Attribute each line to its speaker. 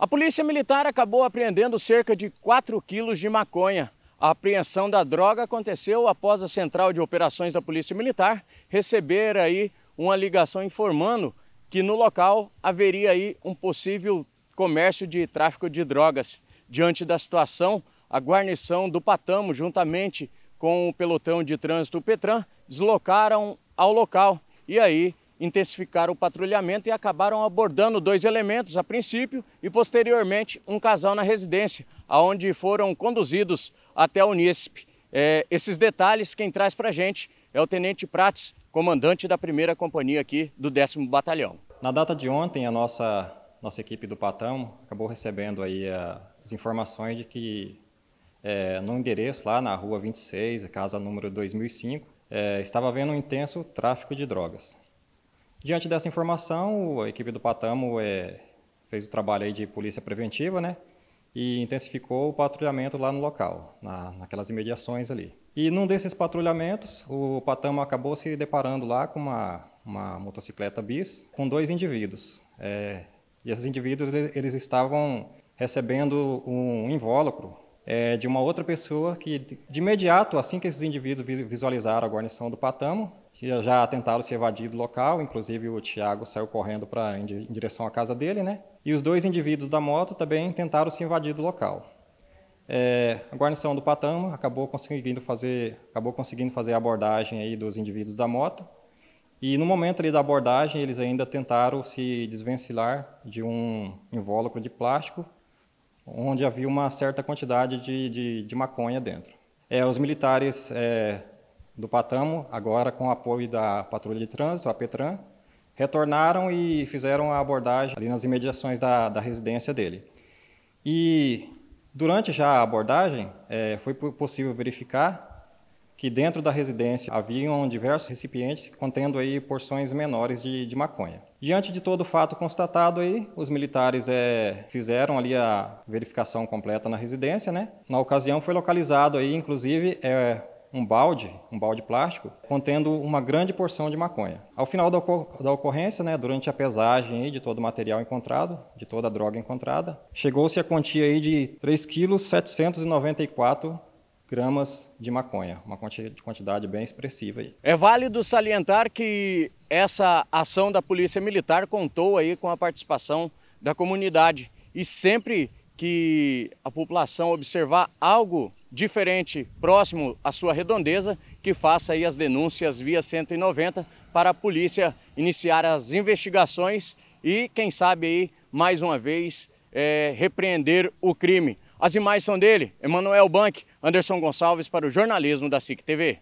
Speaker 1: A polícia militar acabou apreendendo cerca de 4 quilos de maconha. A apreensão da droga aconteceu após a Central de Operações da Polícia Militar receber aí uma ligação informando que no local haveria aí um possível comércio de tráfico de drogas. Diante da situação, a guarnição do Patamo, juntamente com o pelotão de trânsito Petran, deslocaram ao local e aí intensificaram o patrulhamento e acabaram abordando dois elementos a princípio e posteriormente um casal na residência, aonde foram conduzidos até a Unisp. É, esses detalhes quem traz para a gente é o Tenente Prates, comandante da primeira companhia aqui do 10 Batalhão.
Speaker 2: Na data de ontem, a nossa, nossa equipe do Patão acabou recebendo aí a, as informações de que é, no endereço lá na rua 26, casa número 2005, é, estava havendo um intenso tráfico de drogas. Diante dessa informação, a equipe do Patamo é, fez o trabalho aí de polícia preventiva, né? E intensificou o patrulhamento lá no local, na, naquelas imediações ali. E num desses patrulhamentos, o Patamo acabou se deparando lá com uma, uma motocicleta bis com dois indivíduos. É, e esses indivíduos eles estavam recebendo um invólucro é, de uma outra pessoa que, de imediato, assim que esses indivíduos visualizaram a guarnição do Patamo, que já tentaram se evadir do local, inclusive o Tiago saiu correndo para em, em direção à casa dele, né? E os dois indivíduos da moto também tentaram se invadir do local. É, a guarnição do Patama acabou conseguindo fazer, acabou conseguindo fazer a abordagem aí dos indivíduos da moto. E no momento ali da abordagem, eles ainda tentaram se desvencilhar de um invólucro de plástico, onde havia uma certa quantidade de, de, de maconha dentro. É, os militares é, do Patamo, agora com o apoio da Patrulha de Trânsito, a Petran, retornaram e fizeram a abordagem ali nas imediações da, da residência dele. E durante já a abordagem, é, foi possível verificar que dentro da residência haviam diversos recipientes contendo aí porções menores de, de maconha. Diante de todo o fato constatado aí, os militares é, fizeram ali a verificação completa na residência, né? Na ocasião foi localizado aí, inclusive, é, um balde, um balde plástico, contendo uma grande porção de maconha. Ao final da, ocor da ocorrência, né, durante a pesagem de todo o material encontrado, de toda a droga encontrada, chegou-se a quantia aí de 3,794 kg gramas de maconha, uma quantidade bem expressiva aí.
Speaker 1: É válido salientar que essa ação da Polícia Militar contou aí com a participação da comunidade e sempre que a população observar algo diferente próximo à sua redondeza, que faça aí as denúncias via 190 para a polícia iniciar as investigações e, quem sabe aí, mais uma vez, é, repreender o crime. As imagens são dele, Emanuel Bank, Anderson Gonçalves para o jornalismo da SIC TV.